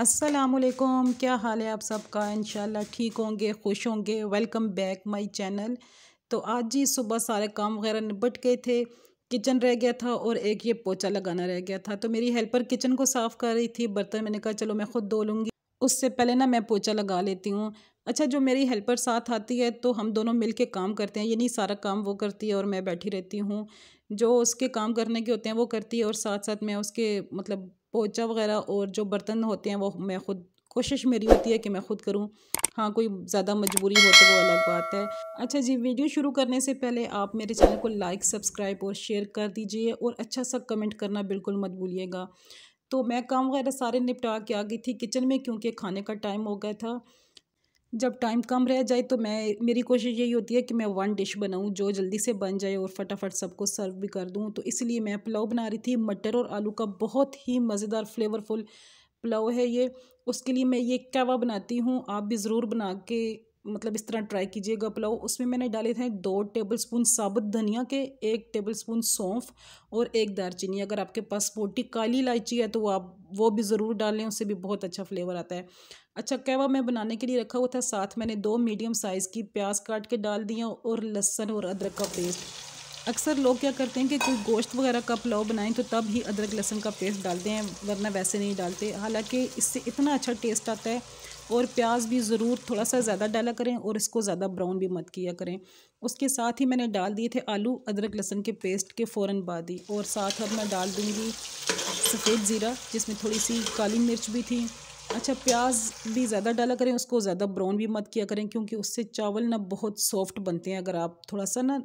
असलकुम क्या हाल है आप सबका इन ठीक होंगे खुश होंगे वेलकम बैक माय चैनल तो आज ही सुबह सारे काम वगैरह निपट गए थे किचन रह गया था और एक ये पोचा लगाना रह गया था तो मेरी हेल्पर किचन को साफ़ कर रही थी बर्तन मैंने कहा चलो मैं खुद धो लूँगी उससे पहले ना मैं पोचा लगा लेती हूँ अच्छा जो मेरी हेल्पर साथ आती है तो हम दोनों मिल के काम करते हैं ये नहीं सारा काम वो करती है और मैं बैठी रहती हूँ जो उसके काम करने के होते हैं वो करती है और साथ साथ मैं उसके मतलब पोचा वगैरह और जो बर्तन होते हैं वो मैं खुद कोशिश मेरी होती है कि मैं खुद करूं हाँ कोई ज़्यादा मजबूरी हो तो वो अलग बात है अच्छा जी वीडियो शुरू करने से पहले आप मेरे चैनल को लाइक सब्सक्राइब और शेयर कर दीजिए और अच्छा सा कमेंट करना बिल्कुल मत भूलिएगा तो मैं काम वगैरह सारे निपटा के आ गई थी किचन में क्योंकि खाने का टाइम हो गया था जब टाइम कम रह जाए तो मैं मेरी कोशिश यही होती है कि मैं वन डिश बनाऊं जो जल्दी से बन जाए और फटाफट सबको सर्व भी कर दूं तो इसलिए मैं पुलाव बना रही थी मटर और आलू का बहुत ही मज़ेदार फ्लेवरफुल पुलाव है ये उसके लिए मैं ये कहवा बनाती हूँ आप भी ज़रूर बना के मतलब इस तरह ट्राई कीजिएगा पुलाव उसमें मैंने डाले थे दो टेबलस्पून साबुत धनिया के एक टेबलस्पून सौंफ और एक दारचीनी अगर आपके पास मोटी काली इलायची है तो वो आप वो भी ज़रूर डालें उससे भी बहुत अच्छा फ्लेवर आता है अच्छा कहवा मैं बनाने के लिए रखा हुआ था साथ मैंने दो मीडियम साइज़ की प्याज काट के डाल दिया और लहसन और अदरक का पेस्ट अक्सर लोग क्या करते हैं कि कोई गोश्त वगैरह का पुलाव बनाएं तो तब ही अदरक लहसुन का पेस्ट डालते हैं वरना वैसे नहीं डालते हालांकि इससे इतना अच्छा टेस्ट आता है और प्याज भी ज़रूर थोड़ा सा ज़्यादा डाला करें और इसको ज़्यादा ब्राउन भी मत किया करें उसके साथ ही मैंने डाल दिए थे आलू अदरक लहसुन के पेस्ट के फ़ौर बाद ही और साथ अब मैं डाल दूँगी सफ़ेद ज़ीरा जिसमें थोड़ी सी काली मिर्च भी थी अच्छा प्याज भी ज़्यादा डाला करें उसको ज़्यादा ब्राउन भी मत किया करें क्योंकि उससे चावल ना बहुत सॉफ्ट बनते हैं अगर आप थोड़ा सा ना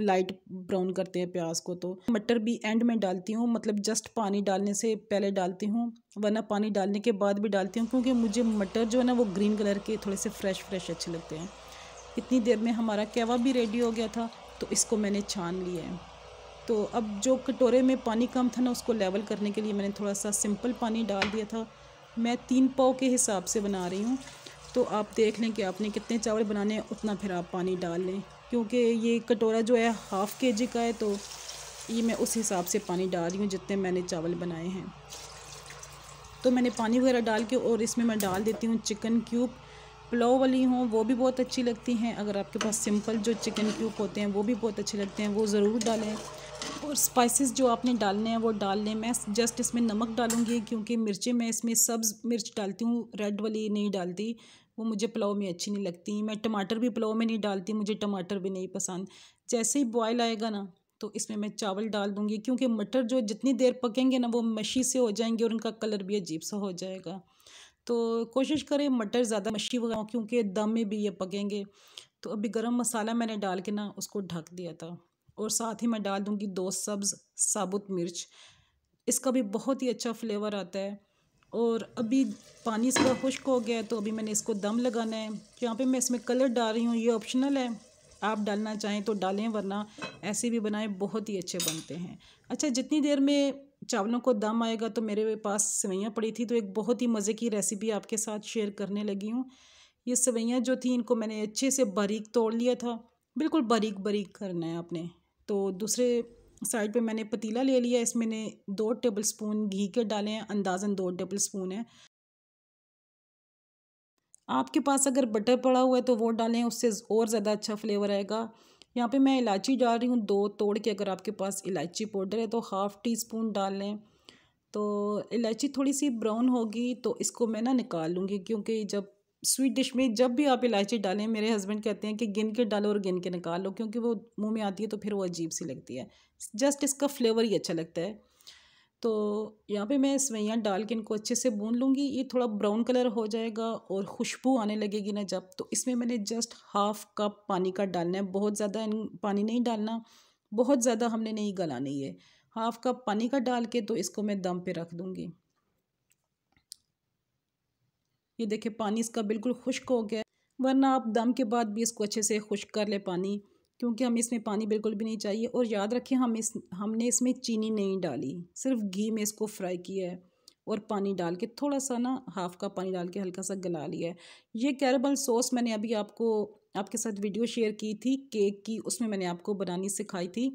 लाइट ब्राउन करते हैं प्याज को तो मटर भी एंड में डालती हूँ मतलब जस्ट पानी डालने से पहले डालती हूँ वरना पानी डालने के बाद भी डालती हूँ क्योंकि मुझे मटर जो है ना वो ग्रीन कलर के थोड़े से फ्रेश फ्रेश अच्छे लगते हैं इतनी देर में हमारा कहवा भी रेडी हो गया था तो इसको मैंने छान लिया है तो अब जो कटोरे में पानी कम था ना उसको लेवल करने के लिए मैंने थोड़ा सा सिंपल पानी डाल दिया था मैं तीन पाव के हिसाब से बना रही हूँ तो आप देख लें कि आपने कितने चावल बनाने हैं उतना फिर आप पानी डाल लें क्योंकि ये कटोरा जो है हाफ़ के जी का है तो ये मैं उस हिसाब से पानी डाल रही हूँ जितने मैंने चावल बनाए हैं तो मैंने पानी वगैरह डाल के और इसमें मैं डाल देती हूँ चिकन क्यूब पुलाव वाली हों वो भी बहुत अच्छी लगती हैं अगर आपके पास सिंपल जो चिकन क्यूब होते हैं वो भी बहुत अच्छे लगते हैं वो ज़रूर डालें और स्पाइसेस जो आपने डालने हैं वो डाल लें मैं जस्ट इसमें नमक डालूंगी क्योंकि मिर्चें मैं इसमें सब्ज़ मिर्च डालती हूँ रेड वाली नहीं डालती वो मुझे पुलाव में अच्छी नहीं लगती मैं टमाटर भी पुलाव में नहीं डालती मुझे टमाटर भी नहीं पसंद जैसे ही बॉयल आएगा ना तो इसमें मैं चावल डाल दूँगी क्योंकि मटर जो जितनी देर पकेंगे ना वो मशी से हो जाएंगे और उनका कलर भी अजीब सा हो जाएगा तो कोशिश करें मटर ज़्यादा मशी वगैरह क्योंकि दम में भी ये पकेंगे तो अभी गरम मसाला मैंने डाल के ना उसको ढक दिया था और साथ ही मैं डाल दूँगी दो सब्ज़ साबुत मिर्च इसका भी बहुत ही अच्छा फ्लेवर आता है और अभी पानी इसका खुश्क हो गया है तो अभी मैंने इसको दम लगाना है तो यहाँ पे मैं इसमें कलर डाल रही हूँ ये ऑप्शनल है आप डालना चाहें तो डालें वरना ऐसे भी बनाएं बहुत ही अच्छे बनते हैं अच्छा जितनी देर में चावलों को दम आएगा तो मेरे पास सवैयाँ पड़ी थी तो एक बहुत ही मज़े की रेसिपी आपके साथ शेयर करने लगी हूँ ये सवैयाँ जो थी इनको मैंने अच्छे से बारीक तोड़ लिया था बिल्कुल बारीक बारीक करना है आपने तो दूसरे साइड पे मैंने पतीला ले लिया इसमें ने दो टेबल स्पून घी के डाले हैं अंदाजन दो टेबल स्पून है आपके पास अगर बटर पड़ा हुआ है तो वो डालें उससे और ज़्यादा अच्छा फ्लेवर आएगा यहाँ पे मैं इलायची डाल रही हूँ दो तोड़ के अगर आपके पास इलायची पाउडर है तो हाफ़ टी स्पून डाल लें तो इलायची थोड़ी सी ब्राउन होगी तो इसको मैं ना निकाल लूँगी क्योंकि जब स्वीट डिश में जब भी आप इलायची डालें मेरे हस्बैंड कहते हैं कि गिन के डालो और गिन के निकाल लो क्योंकि वो मुंह में आती है तो फिर वो अजीब सी लगती है जस्ट इसका फ्लेवर ही अच्छा लगता है तो यहाँ पे मैं सवैयाँ डाल के इनको अच्छे से भून लूँगी ये थोड़ा ब्राउन कलर हो जाएगा और खुशबू आने लगेगी ना जब तो इसमें मैंने जस्ट हाफ़ कप पानी का डालना है बहुत ज़्यादा पानी नहीं डालना बहुत ज़्यादा हमने नहीं गलानी है हाफ़ कप पानी का डाल के तो इसको मैं दम पर रख दूँगी ये देखिए पानी इसका बिल्कुल खुश्क हो गया वरना आप दम के बाद भी इसको अच्छे से खुश्क कर ले पानी क्योंकि हमें इसमें पानी बिल्कुल भी नहीं चाहिए और याद रखें हम इस हमने इसमें चीनी नहीं डाली सिर्फ घी में इसको फ्राई किया है और पानी डाल के थोड़ा सा ना हाफ का पानी डाल के हल्का सा गला लिया है ये कैरेबल सॉस मैंने अभी आपको आपके साथ वीडियो शेयर की थी केक की उसमें मैंने आपको बनानी सिखाई थी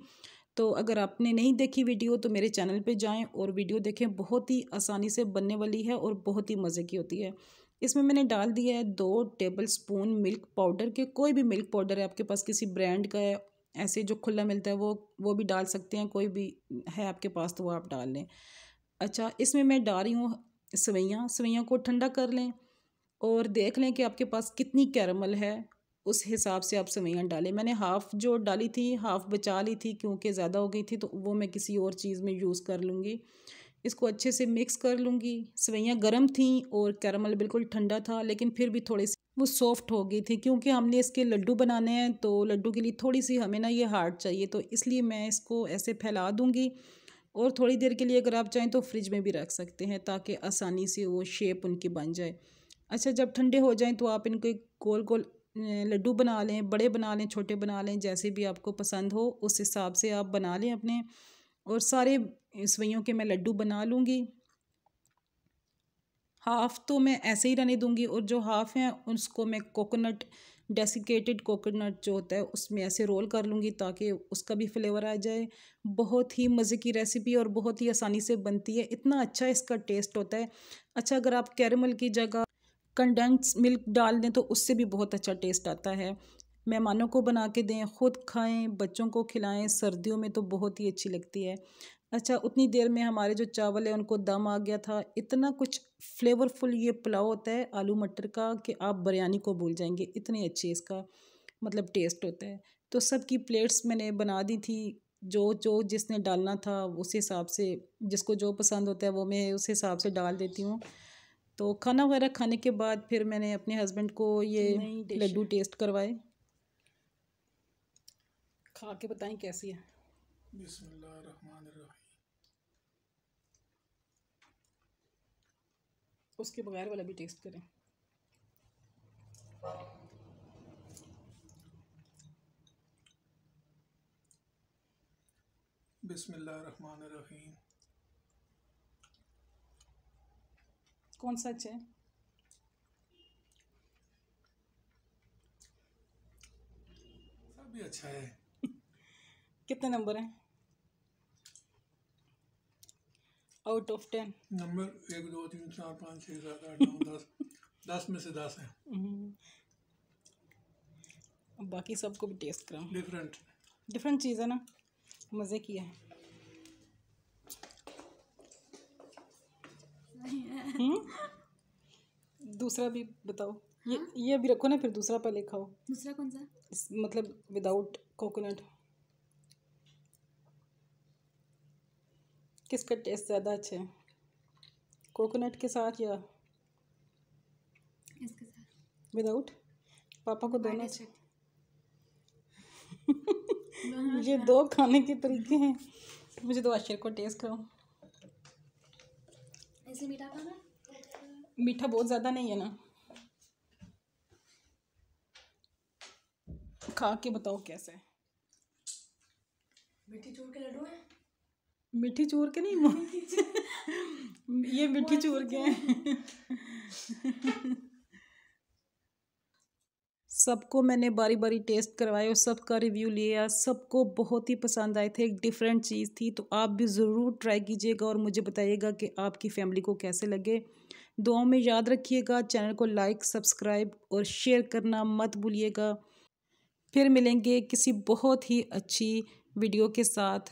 तो अगर आपने नहीं देखी वीडियो तो मेरे चैनल पे जाएं और वीडियो देखें बहुत ही आसानी से बनने वाली है और बहुत ही मज़े की होती है इसमें मैंने डाल दिया है दो टेबल स्पून मिल्क पाउडर के कोई भी मिल्क पाउडर है आपके पास किसी ब्रांड का है ऐसे जो खुला मिलता है वो वो भी डाल सकते हैं कोई भी है आपके पास तो वो आप डाल लें अच्छा इसमें मैं डाल रही हूँ सवैयाँ सवैयाँ को ठंडा कर लें और देख लें कि आपके पास कितनी कैरमल है उस हिसाब से आप सवैयाँ डालें मैंने हाफ़ जो डाली थी हाफ़ बचा ली थी क्योंकि ज़्यादा हो गई थी तो वो मैं किसी और चीज़ में यूज़ कर लूँगी इसको अच्छे से मिक्स कर लूँगी सवैयाँ गर्म थी और कैरमल बिल्कुल ठंडा था लेकिन फिर भी थोड़ी सी वो सॉफ्ट हो गई थी क्योंकि हमने इसके लड्डू बनाने हैं तो लड्डू के लिए थोड़ी सी हमें ना ये हार्ड चाहिए तो इसलिए मैं इसको ऐसे फैला दूँगी और थोड़ी देर के लिए अगर आप चाहें तो फ्रिज में भी रख सकते हैं ताकि आसानी से वो शेप उनकी बन जाए अच्छा जब ठंडे हो जाएँ तो आप इनको गोल गोल लड्डू बना लें बड़े बना लें छोटे बना लें जैसे भी आपको पसंद हो उस हिसाब से आप बना लें अपने और सारे सवैयों के मैं लड्डू बना लूँगी हाफ़ तो मैं ऐसे ही रहने दूँगी और जो हाफ़ हैं उसको मैं कोकोनट डेसिकेटेड कोकोनट जो होता है उसमें ऐसे रोल कर लूँगी ताकि उसका भी फ्लेवर आ जाए बहुत ही मज़े की रेसिपी और बहुत ही आसानी से बनती है इतना अच्छा इसका टेस्ट होता है अच्छा अगर आप कैरमल की जगह कंडेंस मिल्क डाल दें तो उससे भी बहुत अच्छा टेस्ट आता है मेहमानों को बना के दें ख़ुद खाएं बच्चों को खिलाएं सर्दियों में तो बहुत ही अच्छी लगती है अच्छा उतनी देर में हमारे जो चावल है उनको दम आ गया था इतना कुछ फ्लेवरफुल ये पुलाव होता है आलू मटर का कि आप बिरयानी को भूल जाएंगे इतने अच्छे इसका मतलब टेस्ट होता है तो सबकी प्लेट्स मैंने बना दी थी जो जो जिसने डालना था उस हिसाब से जिसको जो पसंद होता है वो मैं उस हिसाब से डाल देती हूँ तो खाना वगैरह खाने के बाद फिर मैंने अपने हस्बैंड को ये लड्डू टेस्ट करवाए खा के बताएं कैसी है उसके बगैर वाला भी टेस्ट करें बिस्मिल्लाह कौन सा अच्छा है सब भी अच्छा है कितने नंबर हैं आउट ऑफ टेन नंबर एक दो तीन चार पाँच छः सात आठ नौ दस दस में से दस हैं हम्म। अब बाकी सबको भी टेस्ट करा डिफरेंट डिफरेंट चीज़ है ना मज़े की है हम्म? दूसरा भी बताओ हाँ? ये ये भी रखो ना फिर दूसरा पहले खाओ दूसरा कौन सा मतलब विदाउट कोकोनट हाँ किसका टेस्ट ज़्यादा अच्छा है कोकोनट के साथ या इसके साथ विदाउट पापा को दोनों ये दो अच्छा। खाने के तरीके हैं मुझे तो आशर को टेस्ट कराओ ऐसे मीठा खाना मीठा बहुत ज़्यादा नहीं है ना खा के बताओ कैसा है चूर के लड्डू मिठी चूर के नहीं ये मिठी चूर के हैं सबको मैंने बारी बारी टेस्ट करवाए और सबका रिव्यू लिया सबको बहुत ही पसंद आए थे एक डिफरेंट चीज़ थी तो आप भी ज़रूर ट्राई कीजिएगा और मुझे बताइएगा कि आपकी फैमिली को कैसे लगे दुआओं में याद रखिएगा चैनल को लाइक सब्सक्राइब और शेयर करना मत भूलिएगा फिर मिलेंगे किसी बहुत ही अच्छी वीडियो के साथ